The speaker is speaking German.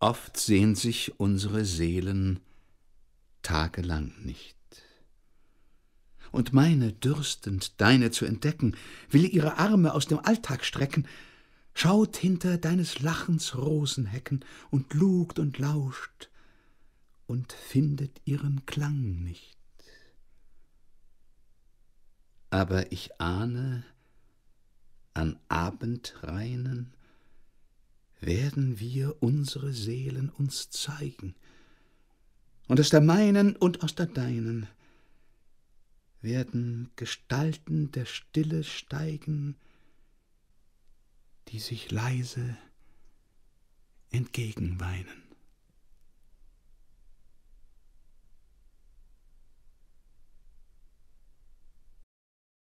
Oft sehnt sich unsere Seelen tagelang nicht. Und meine, dürstend, deine zu entdecken, will ihre Arme aus dem Alltag strecken, schaut hinter deines Lachens Rosenhecken und lugt und lauscht und findet ihren Klang nicht. Aber ich ahne, an Abendreinen werden wir unsere Seelen uns zeigen. Und aus der meinen und aus der deinen werden Gestalten der Stille steigen, die sich leise entgegenweinen.